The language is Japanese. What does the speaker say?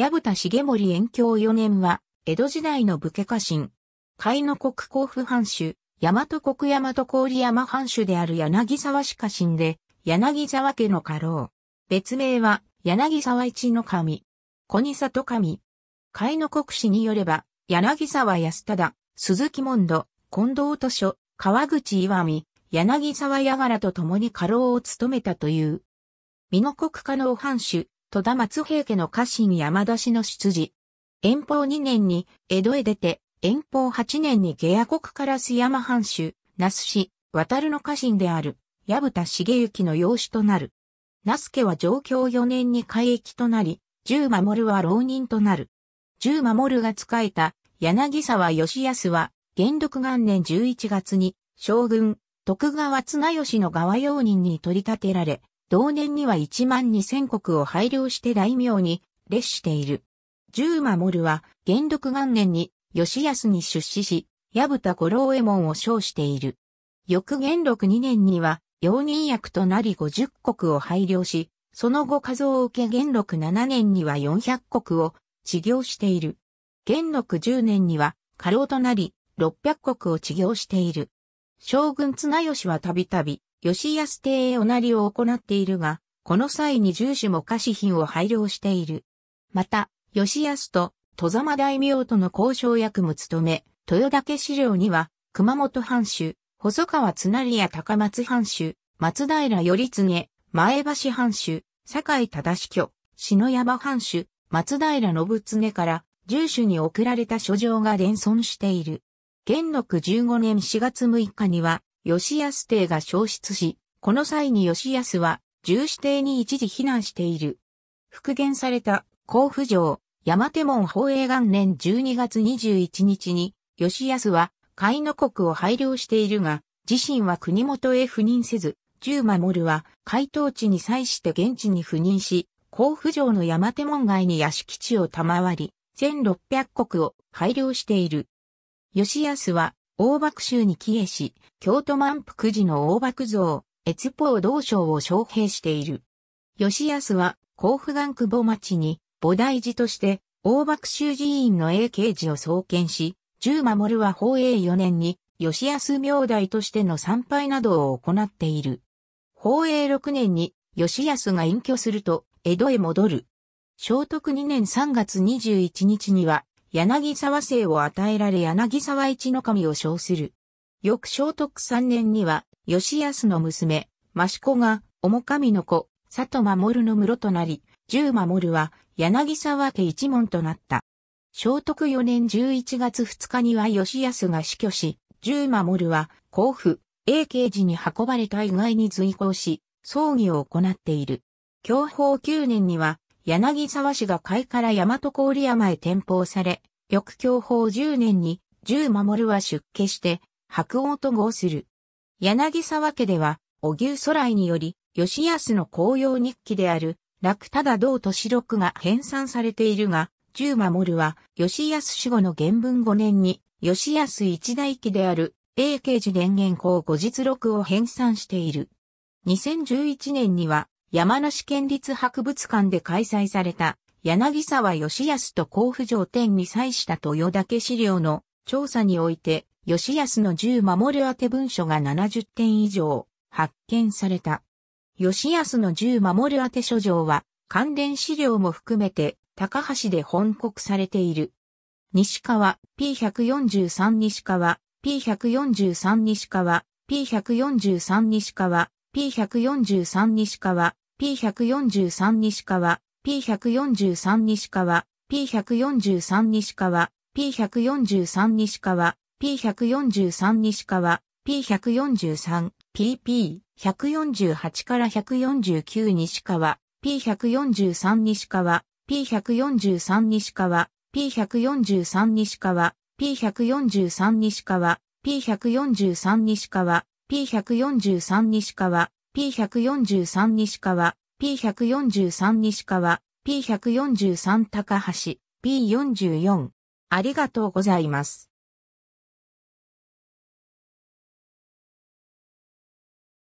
矢蓋重盛延享4年は、江戸時代の武家家臣。海の国甲府藩主、大和国大和郡山藩主である柳沢氏家臣で、柳沢家の家老。別名は、柳沢一の神。小二里神。海の国史によれば、柳沢安忠、鈴木門戸、近藤図書、川口岩見、柳沢矢柄と共に家老を務めたという。美濃国家の藩主、戸田松平家の家臣山田氏の出自。遠方2年に江戸へ出て、遠方8年に下野国から須山藩主、那須氏、渡るの家臣である、矢蓋茂之の養子となる。那須家は上京4年に改役となり、十守は浪人となる。十守が仕えた柳沢義康は、元禄元年11月に、将軍、徳川綱吉の側用人に取り立てられ、同年には1万2千国を配慮して大名に列している。十守は元禄元年に吉安に出資し、矢蓋五郎右衛門を称している。翌元禄2年には容認役となり50国を配慮し、その後数を受け元禄7年には400国を治業している。元禄10年には過労となり600国を治業している。将軍綱吉はたびたび吉安邸へおなりを行っているが、この際に重主も菓子品を配慮している。また、吉安と戸様大名との交渉役も務め、豊田家資料には、熊本藩主、細川津成や高松藩主、松平頼常、前橋藩主、堺忠居、篠山藩主、松平信常から、住主に送られた書状が伝存している。元禄15年4月6日には、吉安邸が消失し、この際に吉安は重視邸に一時避難している。復元された甲府城、山手門宝永元年12月21日に、吉安は海の国を配領しているが、自身は国元へ赴任せず、十守は海東地に際して現地に赴任し、甲府城の山手門外に屋敷地を賜り、1600国を配領している。吉安は大幕州に帰依し、京都満腹寺の大幕像、越宝道将を招聘している。吉安は、甲府岩久保町に、菩提寺として、大幕州寺院の永慶寺を創建し、十守は宝永四年に、吉安明代としての参拝などを行っている。宝永六年に、吉安が隠居すると、江戸へ戻る。聖徳二年三月二十一日には、柳沢姓を与えられ柳沢一の神を称する。翌聖徳三年には、吉安の娘、益子が、重神の子、佐藤守の室となり、十守は、柳沢家一門となった。聖徳四年十一月二日には吉安が死去し、十守は、甲府、永慶寺に運ばれた以外に随行し、葬儀を行っている。享保九年には、柳沢氏が斐から大和郡山へ転封され、翌教法10年に、十守は出家して、白王と合する。柳沢家では、お牛空来により、吉安の紅葉日記である、楽ただ道と四六が編纂されているが、十守は、吉安死後の原文5年に、吉安一大記である、英慶寺伝言公後日録を編纂している。2011年には、山梨県立博物館で開催された柳沢義康と甲府城天に際した豊岳資料の調査において、義康の銃守る当て文書が70点以上発見された。義康の銃守る当て書状は関連資料も含めて高橋で本国されている。西川 P143 西川 P143 西川 P143 西川 P143 西川、P143 西川、P143 西川、P143 西川、P143 西川、P143 西川、P143、PP、148から149西川、P143 西川、P143 西川、P143 西川、P143 西川、P143 西川、P143 西川、P143 西川、P143 西川、P143 西川、P143 高橋、P44。ありがとうございます。